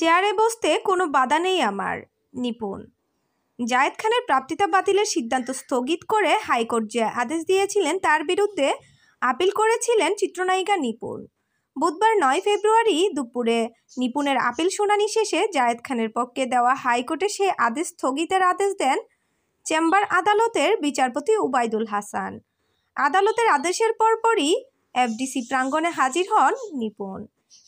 চেয়ারে বসতে কোনো বাধা নেই আমার নিপুণ জায়েদ খানের প্রাপ্তিতা বাতিলের সিদ্ধান্ত স্থগিত করে হাইকোর্ট যে আদেশ দিয়েছিলেন তার বিরুদ্ধে আপিল করেছিলেন চিত্রনায়িকা নিপুণ বুধবার নয় ফেব্রুয়ারি দুপুরে নিপুণের আপিল শুনানি শেষে জায়েদ খানের পক্ষে দেওয়া হাইকোর্টে সে আদেশ স্থগিতের আদেশ দেন চেম্বার আদালতের বিচারপতি উবাইদুল হাসান আদালতের আদেশের পরপরই এফডিসি প্রাঙ্গণে হাজির হন নিপুণ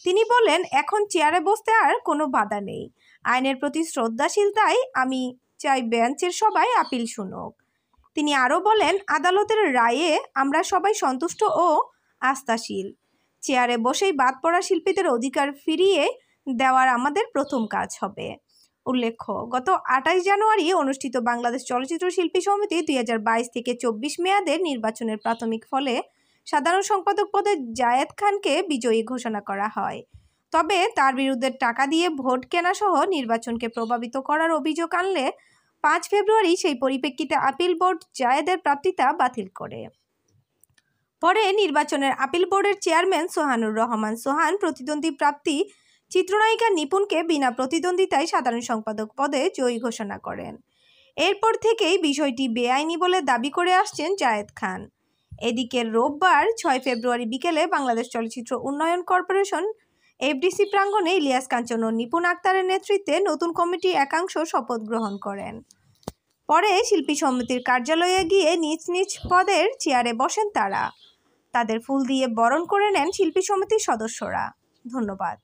তিনি বলেন এখন চেয়ারে বসতে আর কোনো বাধা নেই আইনের প্রতি শ্রদ্ধাশীল তাই আমি চাই বেঞ্চের সবাই আপিল শুনুক তিনি আরও বলেন আদালতের রায়ে আমরা সবাই সন্তুষ্ট ও আস্থাশীল চেয়ারে বসেই বাদ পড়া শিল্পীদের অধিকার ফিরিয়ে দেওয়ার আমাদের প্রথম কাজ হবে উল্লেখ্য গত আঠাশ জানুয়ারি অনুষ্ঠিত বাংলাদেশ চলচ্চিত্র শিল্পী সমিতি দুই থেকে চব্বিশ মেয়াদের নির্বাচনের প্রাথমিক ফলে সাধারণ সম্পাদক পদে জায়েদ খানকে বিজয়ী ঘোষণা করা হয় তবে তার বিরুদ্ধে টাকা দিয়ে ভোট কেনাসহ নির্বাচনকে প্রভাবিত করার অভিযোগ আনলে পাঁচ ফেব্রুয়ারি সেই পরিপ্রেক্ষিতে আপিল বোর্ড জায়েদের প্রাপ্তিতা বাতিল করে পরে নির্বাচনের আপিল বোর্ডের চেয়ারম্যান সোহানুর রহমান সোহান প্রতিদ্বন্দ্বী প্রাপ্তি চিত্রনায়িকা নিপুণকে বিনা প্রতিদ্বন্দ্বিতায় সাধারণ সম্পাদক পদে জয়ী ঘোষণা করেন এরপর থেকেই বিষয়টি বেআইনি বলে দাবি করে আসছেন জায়েদ খান এদিকে রোববার ছয় ফেব্রুয়ারি বিকেলে বাংলাদেশ চলচ্চিত্র উন্নয়ন কর্পোরেশন এফডিসি প্রাঙ্গণে ইলিয়াস কাঞ্চন ও নিপুণ আক্তারের নেতৃত্বে নতুন কমিটি একাংশ শপথ গ্রহণ করেন পরে শিল্পী সমিতির কার্যালয়ে গিয়ে নিজ নিজ পদের চেয়ারে বসেন তারা তাদের ফুল দিয়ে বরণ করে নেন শিল্পী সমিতির সদস্যরা ধন্যবাদ